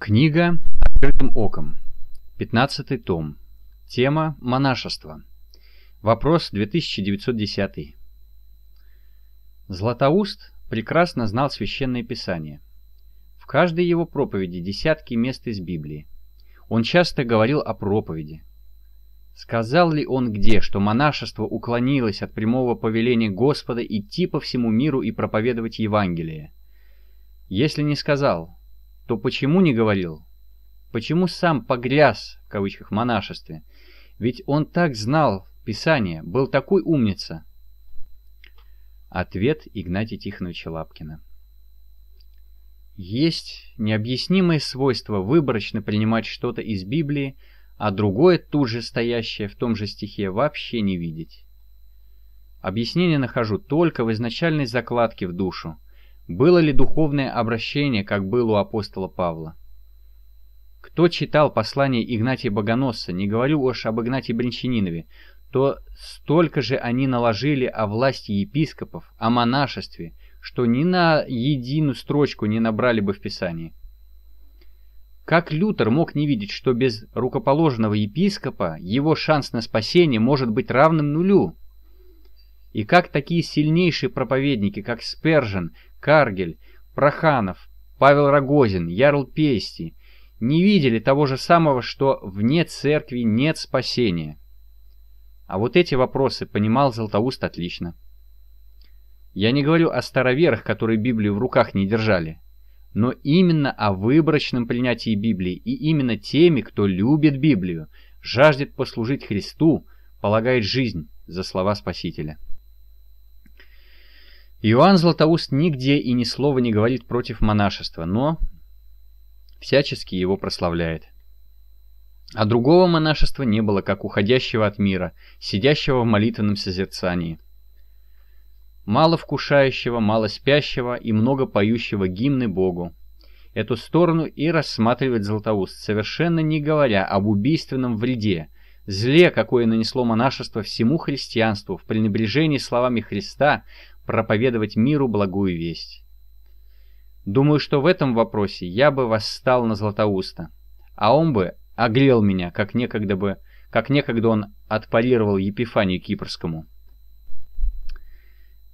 Книга «Открытым оком». 15 том. Тема «Монашество». Вопрос 2910. Златоуст прекрасно знал Священное Писание. В каждой его проповеди десятки мест из Библии. Он часто говорил о проповеди. Сказал ли он где, что монашество уклонилось от прямого повеления Господа идти по всему миру и проповедовать Евангелие? Если не сказал, то почему не говорил? Почему сам «погряз» в кавычках монашестве? Ведь он так знал Писание, был такой умница. Ответ Игнатия Тихоновича Лапкина. Есть необъяснимое свойство выборочно принимать что-то из Библии, а другое, тут же стоящее в том же стихе, вообще не видеть. Объяснение нахожу только в изначальной закладке в душу, было ли духовное обращение, как было у апостола Павла? Кто читал послание Игнатия Богоносца, не говорю уж об Игнатии Бринчанинове, то столько же они наложили о власти епископов, о монашестве, что ни на единую строчку не набрали бы в Писании. Как Лютер мог не видеть, что без рукоположенного епископа его шанс на спасение может быть равным нулю? И как такие сильнейшие проповедники, как Спержин, Каргель, Проханов, Павел Рогозин, Ярл Пести не видели того же самого, что вне церкви нет спасения. А вот эти вопросы понимал Златоуст отлично. Я не говорю о староверах, которые Библию в руках не держали, но именно о выборочном принятии Библии и именно теми, кто любит Библию, жаждет послужить Христу, полагает жизнь за слова Спасителя. Иоанн Златоуст нигде и ни слова не говорит против монашества, но всячески его прославляет. А другого монашества не было, как уходящего от мира, сидящего в молитвенном созерцании. Мало вкушающего, мало спящего и много поющего гимны Богу. Эту сторону и рассматривает Златоуст, совершенно не говоря об убийственном вреде, зле, какое нанесло монашество всему христианству в пренебрежении словами Христа, проповедовать миру благую весть. Думаю, что в этом вопросе я бы восстал на Златоуста, а он бы оглел меня, как некогда бы, как некогда он отполировал Епифанию Кипрскому.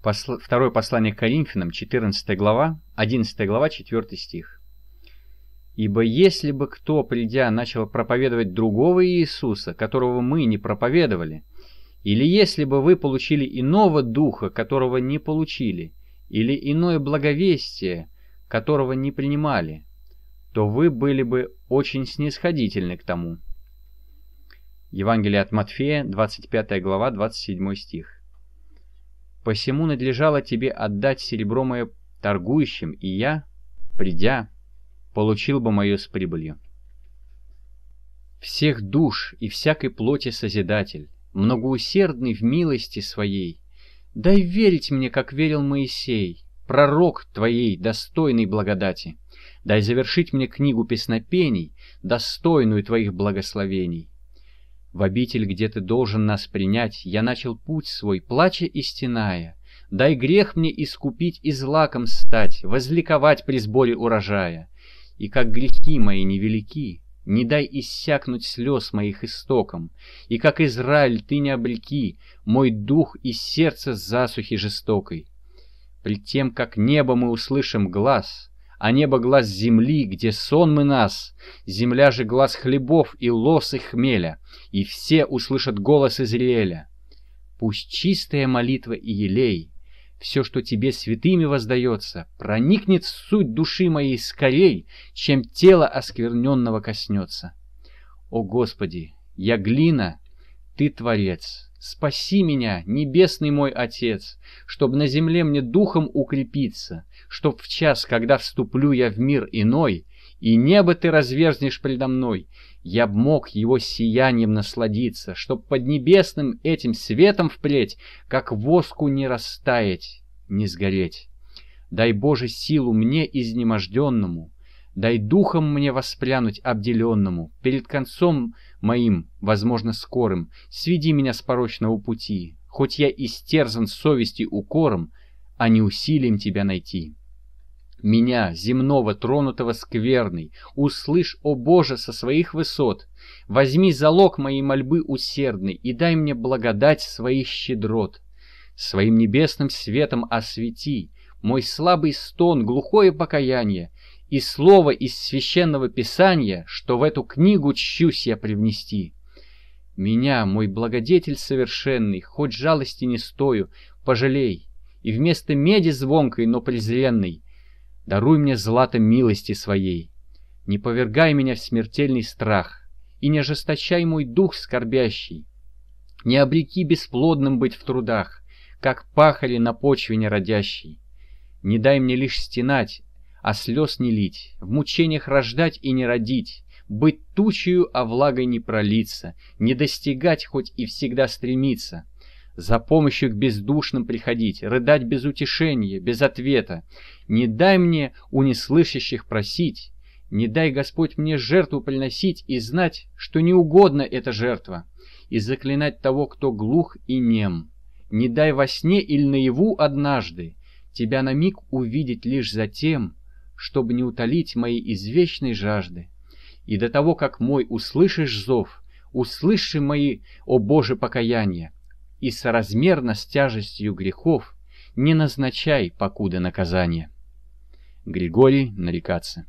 Посл... Второе послание к Коринфянам, 14 глава, 11 глава, 4 стих. Ибо если бы кто, придя, начал проповедовать другого Иисуса, которого мы не проповедовали, или если бы вы получили иного духа, которого не получили, или иное благовестие, которого не принимали, то вы были бы очень снисходительны к тому. Евангелие от Матфея, 25 глава, 27 стих. «Посему надлежало тебе отдать серебро мое торгующим, и я, придя, получил бы мое с прибылью». Всех душ и всякой плоти Созидатель, многоусердный в милости своей, дай верить мне, как верил Моисей, пророк твоей достойной благодати. Дай завершить мне книгу песнопений, достойную твоих благословений. В обитель, где ты должен нас принять, я начал путь свой, плача и стеная. Дай грех мне искупить и злаком стать, возликовать при сборе урожая. И как грехи мои невелики, не дай иссякнуть слез моих истоком, и как Израиль ты не обреки мой дух и сердце засухи жестокой. При тем, как небо мы услышим глаз, а небо глаз земли, где сон мы нас, земля же глаз хлебов и лос и хмеля, и все услышат голос Израиля. Пусть чистая молитва и елей — все, что тебе святыми воздается, проникнет в суть души моей скорей, чем тело оскверненного коснется. О Господи, я глина, Ты Творец, спаси меня, небесный мой Отец, чтобы на земле мне духом укрепиться, чтоб в час, когда вступлю я в мир иной, и небо ты разверзнешь предо мной. Я б мог его сиянием насладиться, чтоб под небесным этим светом впредь, как воску не растаять, не сгореть. Дай, Боже, силу мне изнеможденному, дай духом мне воспрянуть обделенному, перед концом моим, возможно, скорым, сведи меня с порочного пути, хоть я истерзан совести укором, а не усилием тебя найти» меня, земного, тронутого скверной, услышь, о Боже, со своих высот, возьми залог моей мольбы усердной и дай мне благодать своих щедрот. Своим небесным светом освети мой слабый стон, глухое покаяние и слово из священного писания, что в эту книгу чусь я привнести. Меня, мой благодетель совершенный, хоть жалости не стою, пожалей, и вместо меди звонкой, но презренной, Даруй мне злато милости своей. Не повергай меня в смертельный страх, и не ожесточай мой дух скорбящий. Не обреки бесплодным быть в трудах, как пахали на почве неродящей. Не дай мне лишь стенать, а слез не лить, в мучениях рождать и не родить, быть тучею, а влагой не пролиться, не достигать хоть и всегда стремиться — за помощью к бездушным приходить, рыдать без утешения, без ответа. Не дай мне у неслышащих просить, не дай Господь мне жертву приносить и знать, что не угодно эта жертва, и заклинать того, кто глух и нем. Не дай во сне или наяву однажды тебя на миг увидеть лишь за тем, чтобы не утолить моей извечной жажды. И до того, как мой услышишь зов, услыши мои, о Боже, покаяние, и соразмерно с тяжестью грехов не назначай покуда наказание. Григорий нарекаться.